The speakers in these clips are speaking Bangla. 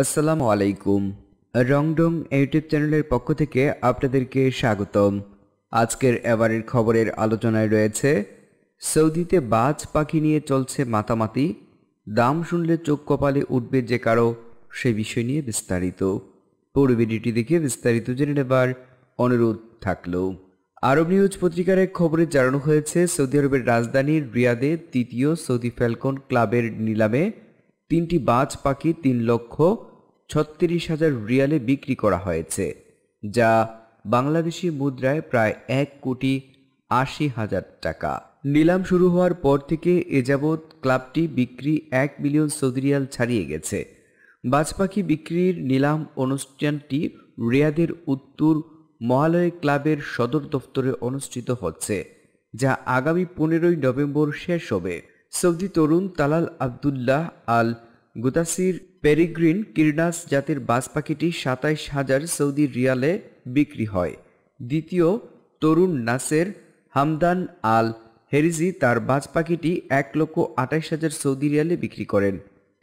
আসসালামু আলাইকুম রংডং ইউটিউব চ্যানেলের পক্ষ থেকে আপনাদেরকে স্বাগতম আজকের এবারের খবরের আলোচনায় রয়েছে সৌদিতে বাজ পাখি নিয়ে চলছে মাতামাতি দাম শুনলে চোখ কপালে উঠবে যে কারো সে বিষয় নিয়ে বিস্তারিত পুরো দেখে বিস্তারিত জেনে নেবার অনুরোধ থাকল আরব নিউজ পত্রিকার এক খবরে জানানো হয়েছে সৌদি আরবের রাজধানীর রিয়াদে তৃতীয় সৌদি ফ্যালকন ক্লাবের নিলামে তিনটি বাজ পাখি তিন লক্ষ ছত্রিশ হাজার রিয়ালে বিক্রি করা হয়েছে যা বাংলাদেশি মুদ্রায় প্রায় এক কোটি আশি হাজার টাকা নিলাম শুরু হওয়ার পর থেকে এ যাবৎ ক্লাবটি বিক্রি এক মিলিয়ন সৌদি রিয়াল ছাড়িয়ে গেছে বাজ পাখি বিক্রির নিলাম অনুষ্ঠানটি রিয়াদের উত্তর মহালয় ক্লাবের সদর দপ্তরে অনুষ্ঠিত হচ্ছে যা আগামী পনেরোই নভেম্বর শেষ হবে সৌদি তরুণ Talal Abdullah Al Ghudasir peregrine কিরনাস জাতের বাস পাখিটি সাতাইশ হাজার সৌদি রিয়ালে বিক্রি হয় দ্বিতীয় তরুণ নাসের হামদান আল হেরিজি তার বাজ পাখিটি এক লক্ষ আঠাইশ হাজার সৌদি রিয়ালে বিক্রি করেন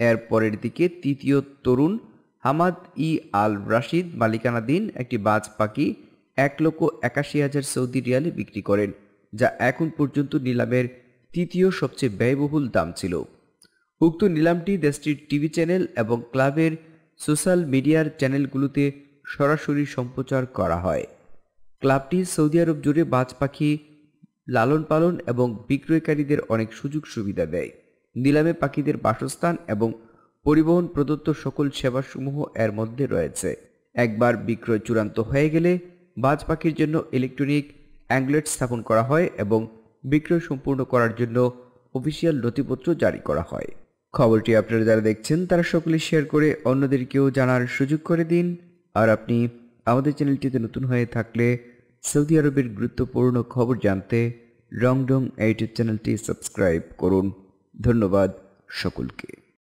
এর পরের দিকে তৃতীয় তরুণ হামাদ ই আল রাশিদ মালিকানাধীন একটি বাজ পাখি এক লক্ষ একাশি হাজার সৌদি রিয়ালে বিক্রি করেন যা এখন পর্যন্ত নিলামের তৃতীয় সবচেয়ে ব্যয়বহুল দাম ছিল উক্ত নিলামটি দেশটির টিভি চ্যানেল এবং ক্লাবের সোশ্যাল মিডিয়ার চ্যানেলগুলোতে সরাসরি সম্প্রচার করা হয় ক্লাবটি সৌদি আরব জুড়ে বাজ পাখি লালন পালন এবং বিক্রয়কারীদের অনেক সুযোগ সুবিধা দেয় নিলামে পাখিদের বাসস্থান এবং পরিবহন প্রদত্ত সকল সেবাসমূহ এর মধ্যে রয়েছে একবার বিক্রয় চূড়ান্ত হয়ে গেলে বাজ পাখির জন্য ইলেকট্রনিক অ্যাংলেট স্থাপন করা হয় এবং বিক্রয় সম্পূর্ণ করার জন্য অফিসিয়াল নথিপত্র জারি করা হয় খবরটি আপনারা যারা দেখছেন তারা সকলে শেয়ার করে অন্যদেরকেও জানার সুযোগ করে দিন আর আপনি আমাদের চ্যানেলটিতে নতুন হয়ে থাকলে সৌদি আরবের গুরুত্বপূর্ণ খবর জানতে রংডং এইটিউব চ্যানেলটি সাবস্ক্রাইব করুন ধন্যবাদ সকলকে